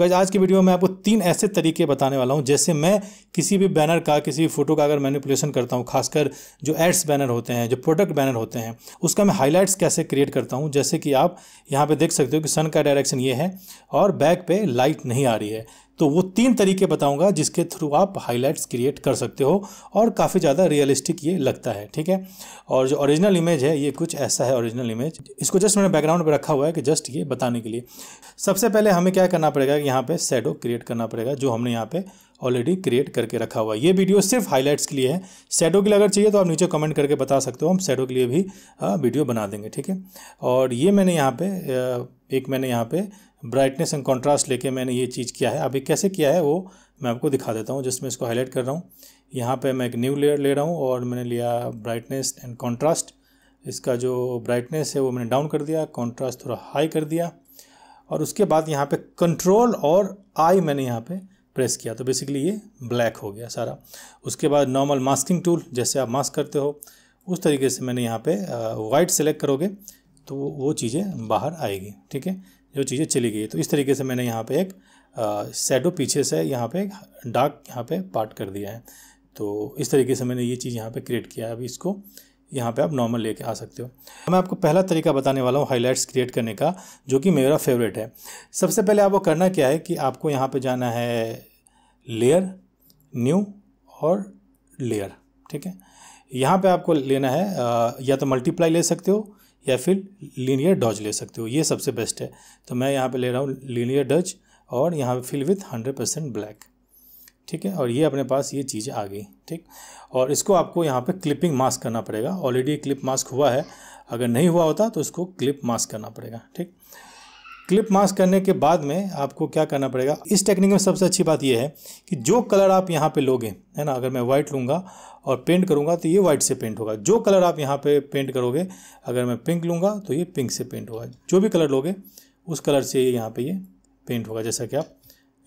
guys आज की video में आपको तीन ऐसे तरीके बताने वाला हूँ जैसे मैं किसी भी बैनर का किसी भी फोटो का अगर मैनिपुलेशन करता हूँ खासकर जो एड्स बैनर होते हैं जो प्रोडक्ट बैनर होते हैं उसका मैं हाईलाइट्स कैसे क्रिएट करता हूँ जैसे कि आप यहाँ पे देख सकते हो कि सन का डायरेक्शन ये है और बैक पे लाइट नहीं आ रही है तो वो तीन तरीके बताऊंगा जिसके थ्रू आप हाईलाइट्स क्रिएट कर सकते हो और काफ़ी ज़्यादा रियलिस्टिक ये लगता है ठीक है और जो ओरिजिनल इमेज है ये कुछ ऐसा है ओरिजिनल इमेज इसको जस्ट मैंने बैकग्राउंड पे रखा हुआ है कि जस्ट ये बताने के लिए सबसे पहले हमें क्या करना पड़ेगा कि यहाँ पर सेडो क्रिएट करना पड़ेगा जो हमने यहाँ पर ऑलरेडी क्रिएट करके रखा हुआ है ये वीडियो सिर्फ हाईलाइट्स के लिए है शेडो के लिए अगर चाहिए तो आप नीचे कमेंट करके बता सकते हो हम शेडो के लिए भी वीडियो बना देंगे ठीक है और ये मैंने यहाँ पे एक मैंने यहाँ पर ब्राइटनेस एंड कॉन्ट्रास्ट लेके मैंने ये चीज़ किया है अभी कैसे किया है वो मैं आपको दिखा देता हूँ जिसमें इसको हाईलाइट कर रहा हूँ यहाँ पे मैं एक न्यू लेयर ले रहा हूँ और मैंने लिया ब्राइटनेस एंड कॉन्ट्रास्ट इसका जो ब्राइटनेस है वो मैंने डाउन कर दिया कॉन्ट्रास्ट थोड़ा हाई कर दिया और उसके बाद यहाँ पर कंट्रोल और आई मैंने यहाँ पर प्रेस किया तो बेसिकली ये ब्लैक हो गया सारा उसके बाद नॉर्मल मास्किंग टूल जैसे आप मास्क करते हो उस तरीके से मैंने यहाँ पे वाइट सेलेक्ट करोगे तो वो चीज़ें बाहर आएगी ठीक है जो चीज़ें चली गई तो इस तरीके से मैंने यहाँ पे एक शेडो पीछे से यहाँ पे डार्क यहाँ पे पार्ट कर दिया है तो इस तरीके से मैंने ये चीज़ यहाँ पे क्रिएट किया है अभी इसको यहाँ पे आप नॉर्मल लेके आ सकते हो मैं आपको पहला तरीका बताने वाला हूँ हाईलाइट्स क्रिएट करने का जो कि मेरा फेवरेट है सबसे पहले आपको करना क्या है कि आपको यहाँ पर जाना है लेयर न्यू और लेयर ठीक है यहाँ पे आपको लेना है या तो मल्टीप्लाई ले सकते हो या फिर लीनियर डॉज ले सकते हो ये सबसे बेस्ट है तो मैं यहाँ पे ले रहा हूँ लीनियर डज और यहाँ पे fill with hundred percent black ठीक है और ये अपने पास ये चीज़ आ गई ठीक और इसको आपको यहाँ पे क्लिपिंग मास्क करना पड़ेगा ऑलरेडी क्लिप मास्क हुआ है अगर नहीं हुआ होता तो इसको क्लिप मास्क करना पड़ेगा ठीक क्लिप मास्क करने के बाद में आपको क्या करना पड़ेगा इस टेक्निक में सबसे अच्छी बात यह है कि जो कलर आप यहाँ पे लोगे है ना अगर मैं व्हाइट लूँगा और पेंट करूँगा तो ये वाइट से पेंट होगा जो कलर आप यहाँ पे पेंट करोगे अगर मैं पिंक लूँगा तो ये पिंक से पेंट होगा जो भी कलर लोगे उस कलर से ये यहाँ पर ये पेंट होगा जैसा कि आप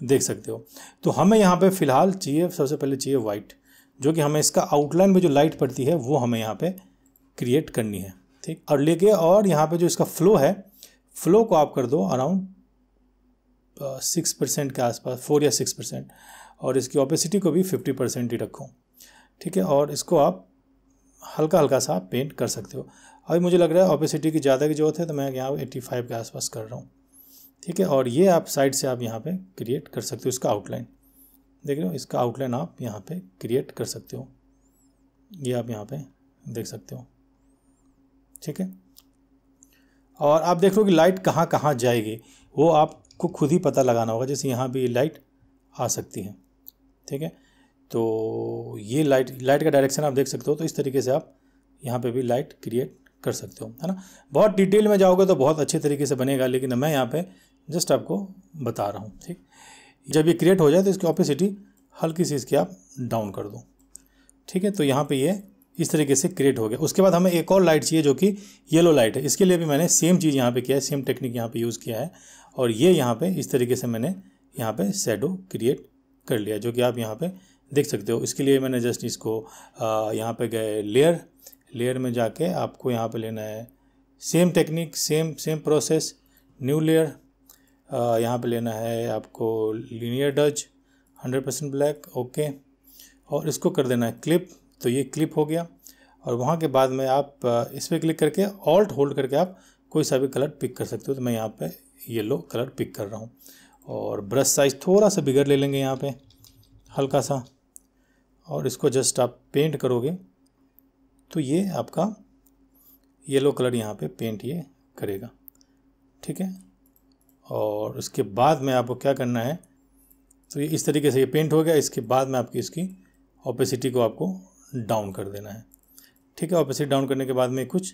देख सकते हो तो हमें यहाँ पर फ़िलहाल चाहिए सबसे पहले चाहिए वाइट जो कि हमें इसका आउटलाइन में जो लाइट पड़ती है वो हमें यहाँ पर क्रिएट करनी है ठीक और लेके और यहाँ पर जो इसका फ्लो है फ्लो को आप कर दो अराउंड सिक्स परसेंट के आसपास फोर या सिक्स परसेंट और इसकी ओपेसिटी को भी फिफ्टी परसेंट ही रखो ठीक है और इसको आप हल्का हल्का सा पेंट कर सकते हो अभी मुझे लग रहा है ओपेसिटी की ज़्यादा की ज़रूरत है तो मैं यहाँ एट्टी फाइव के आसपास कर रहा हूँ ठीक है और ये आप साइड से आप यहाँ पे क्रिएट कर सकते हो इसका आउटलाइन देख रहे हो इसका आउटलाइन आप यहाँ पे क्रिएट कर सकते हो ये आप यहाँ पे देख सकते हो ठीक है और आप देख लो कि लाइट कहाँ कहाँ जाएगी वो आपको खुद ही पता लगाना होगा जैसे यहाँ भी लाइट आ सकती है ठीक है तो ये लाइट लाइट का डायरेक्शन आप देख सकते हो तो इस तरीके से आप यहाँ पे भी लाइट क्रिएट कर सकते हो है ना बहुत डिटेल में जाओगे तो बहुत अच्छे तरीके से बनेगा लेकिन मैं यहाँ पे जस्ट आपको बता रहा हूँ ठीक जब ये क्रिएट हो जाए तो इसकी ऑपेसिटी हल्की सी इसकी आप डाउन कर दो ठीक है तो यहाँ पे ये इस तरीके से क्रिएट हो गया उसके बाद हमें एक और लाइट चाहिए जो कि येलो लाइट है इसके लिए भी मैंने सेम चीज़ यहाँ पे किया है सेम टेक्निक यहाँ पे यूज़ किया है और ये यहाँ पे इस तरीके से मैंने यहाँ पे शेडो क्रिएट कर लिया जो कि आप यहाँ पे देख सकते हो इसके लिए मैंने जस्ट इसको यहाँ पे गए लेयर लेयर में जाके आपको यहाँ पर लेना है same technique same same process new layer यहाँ पर लेना है आपको linear dodge hundred black okay और इसको कर देना है क्लिप तो ये क्लिप हो गया और वहाँ के बाद में आप इस पर क्लिक करके ऑल्ट होल्ड करके आप कोई सा भी कलर पिक कर सकते हो तो मैं यहाँ पे येलो कलर पिक कर रहा हूँ और ब्रश साइज़ थोड़ा सा बिगर ले लेंगे यहाँ पे हल्का सा और इसको जस्ट आप पेंट करोगे तो ये आपका येलो कलर यहाँ पे पेंट ये करेगा ठीक है और उसके बाद में आपको क्या करना है तो ये इस तरीके से ये पेंट हो गया इसके बाद में आपकी इसकी ओपेसिटी को आपको डाउन कर देना है ठीक है ऑपोजिट डाउन करने के बाद में कुछ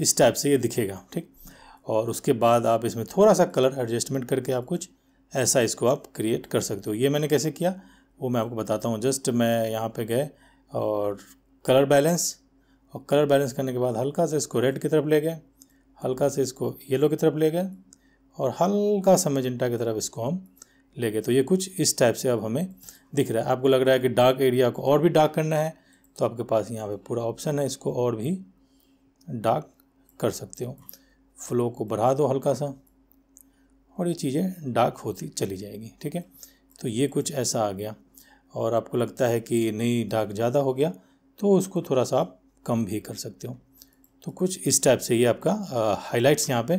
इस टाइप से ये दिखेगा ठीक और उसके बाद आप इसमें थोड़ा सा कलर एडजस्टमेंट करके आप कुछ ऐसा इसको आप क्रिएट कर सकते हो ये मैंने कैसे किया वो मैं आपको बताता हूँ जस्ट मैं यहाँ पे गए और कलर बैलेंस और कलर बैलेंस करने के बाद हल्का से इसको रेड की तरफ ले गए हल्का से इसको येलो की तरफ ले गए और हल्का सा मेजेंटा की तरफ इसको हम ले गए तो ये कुछ इस टाइप से अब हमें दिख रहा है आपको लग रहा है कि डार्क एरिया को और भी डार्क करना है तो आपके पास यहाँ पे पूरा ऑप्शन है इसको और भी डार्क कर सकते हो फ्लो को बढ़ा दो हल्का सा और ये चीज़ें डार्क होती चली जाएगी ठीक है तो ये कुछ ऐसा आ गया और आपको लगता है कि नहीं डार्क ज़्यादा हो गया तो उसको थोड़ा सा आप कम भी कर सकते हो तो कुछ इस टाइप से ये आपका हाइलाइट्स यहाँ पे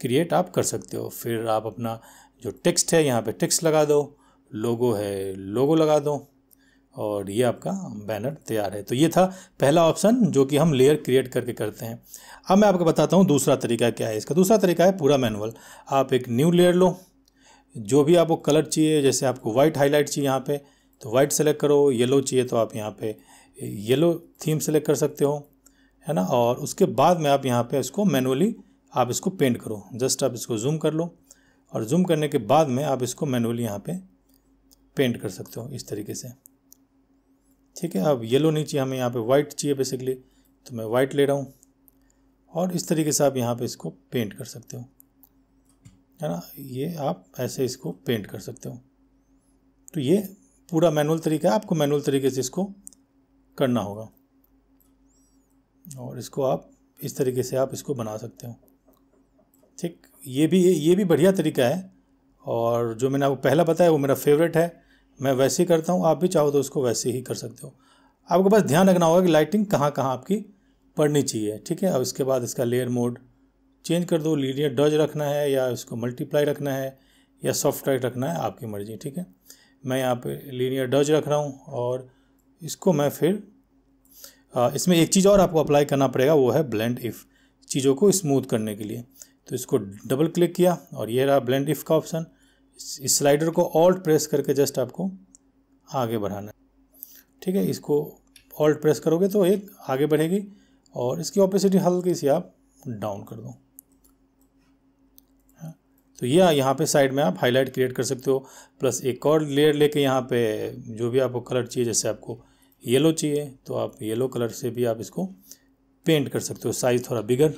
क्रिएट आप कर सकते हो फिर आप अपना जो टेक्स्ट है यहाँ पे टेक्स्ट लगा दो लोगो है लोगो लगा दो और ये आपका बैनर तैयार है तो ये था पहला ऑप्शन जो कि हम लेयर क्रिएट करके करते हैं अब मैं आपको बताता हूँ दूसरा तरीका क्या है इसका दूसरा तरीका है पूरा मैनुअल आप एक न्यू लेयर लो जो भी आपको कलर चाहिए जैसे आपको वाइट हाईलाइट चाहिए यहाँ पे तो वाइट सेलेक्ट करो येलो चाहिए तो आप यहाँ पे येलो थीम सेलेक्ट कर सकते हो है ना और उसके बाद में आप यहाँ पे इसको मैनुअली आप इसको पेंट करो जस्ट आप इसको जूम कर लो और जूम करने के बाद में आप इसको मैनुअली यहाँ पे पेंट कर सकते हो इस तरीके से ठीक है अब येलो नहीं चाहिए हमें यहाँ पे वाइट चाहिए बेसिकली तो मैं वाइट ले रहा हूँ और इस तरीके से आप यहाँ पे इसको पेंट कर सकते हो है ना ये आप ऐसे इसको पेंट कर सकते हो तो ये पूरा मैनुअल तरीका है आपको मैनुअल तरीके से इसको करना होगा और इसको आप इस तरीके से आप इसको बना सकते हो ठीक ये भी ये भी बढ़िया तरीका है और जो मैंने आपको पहला बताया वो मेरा फेवरेट है मैं वैसे ही करता हूँ आप भी चाहो तो उसको वैसे ही कर सकते हो आपको बस ध्यान रखना होगा कि लाइटिंग कहाँ कहाँ आपकी पड़नी चाहिए ठीक है अब इसके बाद इसका लेयर मोड चेंज कर दो लीनियर डज रखना है या इसको मल्टीप्लाई रखना है या सॉफ्ट लाइट रखना है आपकी मर्जी ठीक है मैं यहाँ पे लीनियर डज रख रहा हूँ और इसको मैं फिर आ, इसमें एक चीज़ और आपको अप्लाई करना पड़ेगा वो है ब्लेंड इफ़ चीज़ों को स्मूथ करने के लिए तो इसको डबल क्लिक किया और ये रहा ब्लेंड इफ़ का ऑप्शन इस स्लाइडर को ऑल्ट प्रेस करके जस्ट आपको आगे बढ़ाना है ठीक है इसको ऑल्ट प्रेस करोगे तो एक आगे बढ़ेगी और इसकी ऑपोसिटी हल्की सी आप डाउन कर दो हाँ, तो ये यह यहाँ पे साइड में आप हाईलाइट क्रिएट कर सकते हो प्लस एक और लेयर लेके यहाँ पे जो भी आपको कलर चाहिए जैसे आपको येलो चाहिए तो आप येलो कलर से भी आप इसको पेंट कर सकते हो साइज़ थोड़ा बिगर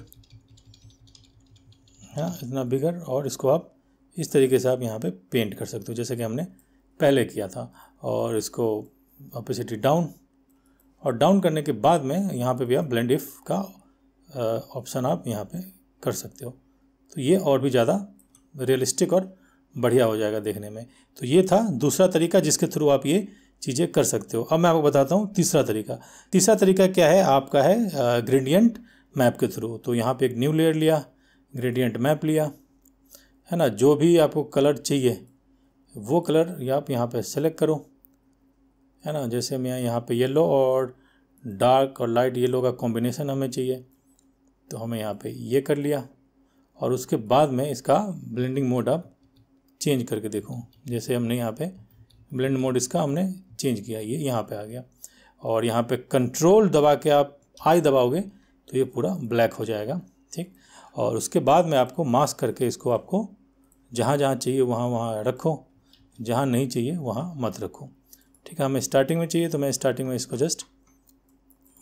है हाँ, इतना बिगर और इसको आप इस तरीके से आप यहाँ पे पेंट कर सकते हो जैसे कि हमने पहले किया था और इसको अपेसिटी डाउन और डाउन करने के बाद में यहाँ पे भी आप ब्लेंड इफ का ऑप्शन आप यहाँ पे कर सकते हो तो ये और भी ज़्यादा रियलिस्टिक और बढ़िया हो जाएगा देखने में तो ये था दूसरा तरीका जिसके थ्रू आप ये चीज़ें कर सकते हो अब मैं आपको बताता हूँ तीसरा तरीका तीसरा तरीका क्या है आपका है ग्रेडियंट मैप के थ्रू तो यहाँ पे एक न्यू लेयर लिया ग्रेडियंट मैप लिया है ना जो भी आपको कलर चाहिए वो कलर आप यहाँ पे सेलेक्ट करो है ना जैसे मैं यहाँ पे येलो और डार्क और लाइट येलो का कॉम्बिनेशन हमें चाहिए तो हमें यहाँ पे ये कर लिया और उसके बाद में इसका ब्लेंडिंग मोड आप चेंज करके देखो जैसे हमने यहाँ पे ब्लेंड मोड इसका हमने चेंज किया ये यहाँ पे आ गया और यहाँ पे कंट्रोल दबा के आप आई दबाओगे तो ये पूरा ब्लैक हो जाएगा ठीक और उसके बाद में आपको मास्क करके इसको आपको जहाँ जहाँ चाहिए वहाँ वहाँ रखो जहाँ नहीं चाहिए वहाँ मत रखो ठीक है हमें स्टार्टिंग में चाहिए तो मैं स्टार्टिंग में इसको जस्ट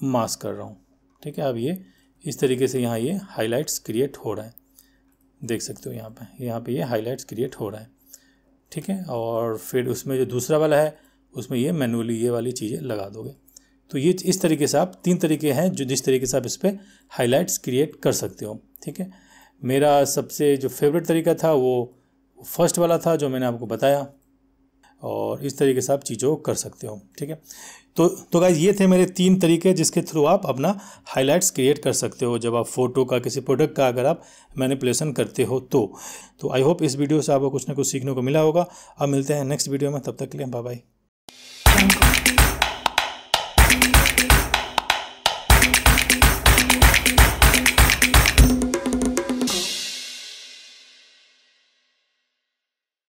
मास्क कर रहा हूँ ठीक है अब ये इस तरीके से यहाँ ये हाईलाइट्स क्रिएट हो रहा है देख सकते हो यहाँ पे यहाँ पे ये हाईलाइट्स क्रिएट हो रहा है ठीक है और फिर उसमें जो दूसरा वाला है उसमें ये मैनुअली ये वाली चीज़ें लगा दोगे तो ये इस तरीके से आप तीन तरीके हैं जो जिस तरीके से आप इस पर हाईलाइट्स क्रिएट कर सकते हो ठीक है मेरा सबसे जो फेवरेट तरीका था वो फर्स्ट वाला था जो मैंने आपको बताया और इस तरीके से आप चीज़ों कर सकते हो ठीक है तो तो गाइज ये थे मेरे तीन तरीके जिसके थ्रू आप अपना हाइलाइट्स क्रिएट कर सकते हो जब आप फ़ोटो का किसी प्रोडक्ट का अगर आप मैनिपुलेशन करते हो तो तो आई होप इस वीडियो से आपको कुछ ना कुछ सीखने को मिला होगा अब मिलते हैं नेक्स्ट वीडियो में तब तक के लिए बाय बाय